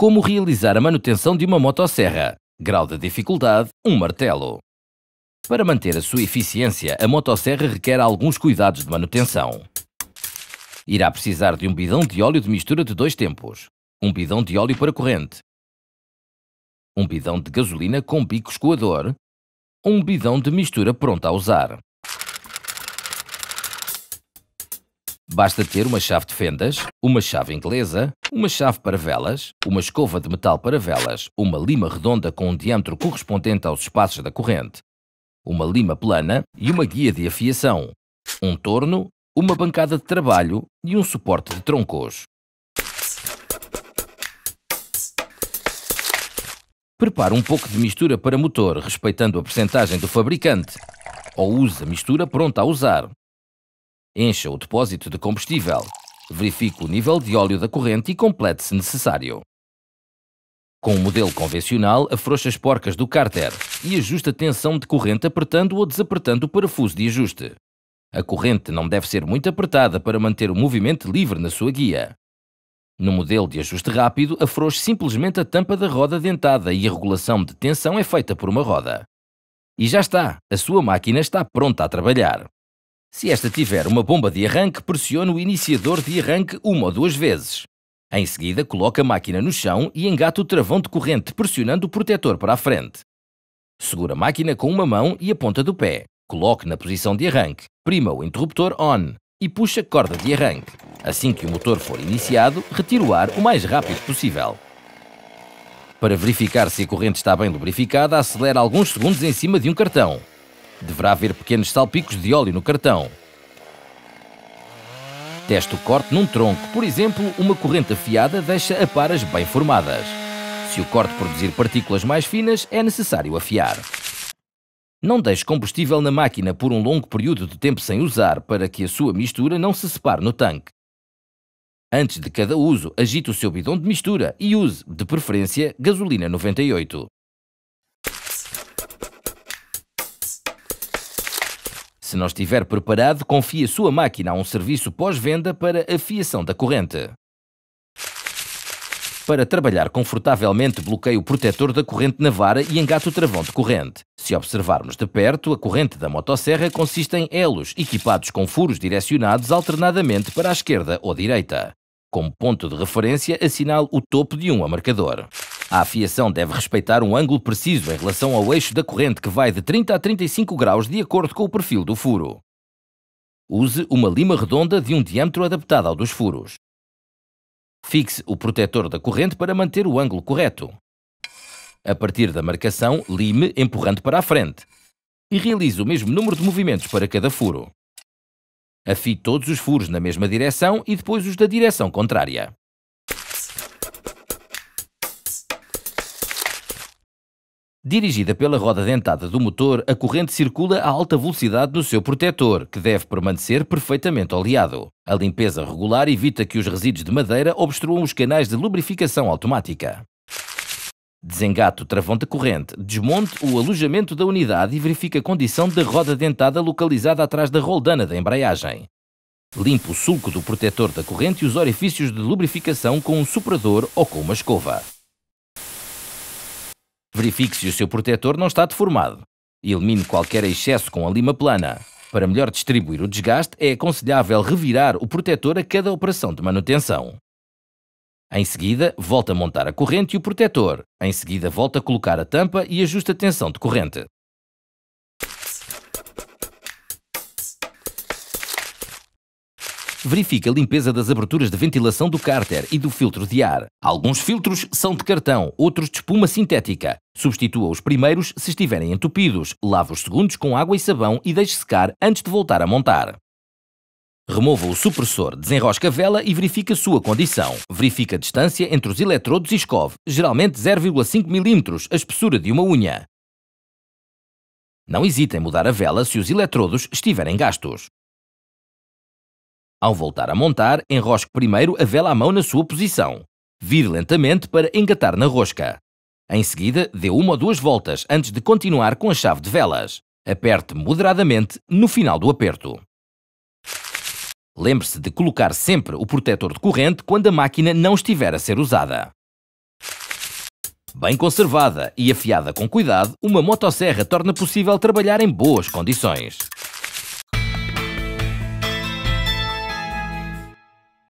como realizar a manutenção de uma motosserra, grau de dificuldade, um martelo. Para manter a sua eficiência, a motosserra requer alguns cuidados de manutenção. Irá precisar de um bidão de óleo de mistura de dois tempos, um bidão de óleo para corrente, um bidão de gasolina com bico escoador, um bidão de mistura pronto a usar. Basta ter uma chave de fendas, uma chave inglesa, uma chave para velas, uma escova de metal para velas, uma lima redonda com um diâmetro correspondente aos espaços da corrente, uma lima plana e uma guia de afiação, um torno, uma bancada de trabalho e um suporte de troncos. Prepare um pouco de mistura para motor, respeitando a percentagem do fabricante, ou use a mistura pronta a usar. Encha o depósito de combustível, verifique o nível de óleo da corrente e complete se necessário. Com o modelo convencional, afrouxe as porcas do cárter e ajuste a tensão de corrente apertando ou desapertando o parafuso de ajuste. A corrente não deve ser muito apertada para manter o movimento livre na sua guia. No modelo de ajuste rápido, afrouxe simplesmente a tampa da roda dentada e a regulação de tensão é feita por uma roda. E já está, a sua máquina está pronta a trabalhar. Se esta tiver uma bomba de arranque, pressione o iniciador de arranque uma ou duas vezes. Em seguida, coloque a máquina no chão e engata o travão de corrente pressionando o protetor para a frente. Segura a máquina com uma mão e a ponta do pé. Coloque na posição de arranque, prima o interruptor ON e puxa a corda de arranque. Assim que o motor for iniciado, retire o ar o mais rápido possível. Para verificar se a corrente está bem lubrificada, acelere alguns segundos em cima de um cartão. Deverá haver pequenos salpicos de óleo no cartão. Teste o corte num tronco. Por exemplo, uma corrente afiada deixa aparas bem formadas. Se o corte produzir partículas mais finas, é necessário afiar. Não deixe combustível na máquina por um longo período de tempo sem usar, para que a sua mistura não se separe no tanque. Antes de cada uso, agite o seu bidão de mistura e use, de preferência, gasolina 98. Se não estiver preparado, confie a sua máquina a um serviço pós-venda para afiação da corrente. Para trabalhar confortavelmente, bloqueie o protetor da corrente na vara e engate o travão de corrente. Se observarmos de perto, a corrente da motosserra consiste em elos equipados com furos direcionados alternadamente para a esquerda ou direita. Como ponto de referência, assinale o topo de um a marcador. A afiação deve respeitar um ângulo preciso em relação ao eixo da corrente, que vai de 30 a 35 graus de acordo com o perfil do furo. Use uma lima redonda de um diâmetro adaptado ao dos furos. Fixe o protetor da corrente para manter o ângulo correto. A partir da marcação, lime empurrando para a frente. E realize o mesmo número de movimentos para cada furo. Afie todos os furos na mesma direção e depois os da direção contrária. Dirigida pela roda dentada do motor, a corrente circula a alta velocidade no seu protetor, que deve permanecer perfeitamente oleado. A limpeza regular evita que os resíduos de madeira obstruam os canais de lubrificação automática. Desengate o travão da corrente, desmonte o alojamento da unidade e verifique a condição da roda dentada localizada atrás da roldana da embreagem. Limpe o sulco do protetor da corrente e os orifícios de lubrificação com um soprador ou com uma escova. Verifique se o seu protetor não está deformado. Elimine qualquer excesso com a lima plana. Para melhor distribuir o desgaste, é aconselhável revirar o protetor a cada operação de manutenção. Em seguida, volta a montar a corrente e o protetor. Em seguida, volta a colocar a tampa e ajusta a tensão de corrente. verifique a limpeza das aberturas de ventilação do cárter e do filtro de ar. Alguns filtros são de cartão, outros de espuma sintética. Substitua os primeiros se estiverem entupidos, lave os segundos com água e sabão e deixe secar antes de voltar a montar. Remova o supressor, desenrosca a vela e verifique sua condição. Verifique a distância entre os eletrodos e escove, geralmente 0,5 mm, a espessura de uma unha. Não hesite em mudar a vela se os eletrodos estiverem gastos. Ao voltar a montar, enrosque primeiro a vela à mão na sua posição. Vire lentamente para engatar na rosca. Em seguida, dê uma ou duas voltas antes de continuar com a chave de velas. Aperte moderadamente no final do aperto. Lembre-se de colocar sempre o protetor de corrente quando a máquina não estiver a ser usada. Bem conservada e afiada com cuidado, uma motosserra torna possível trabalhar em boas condições.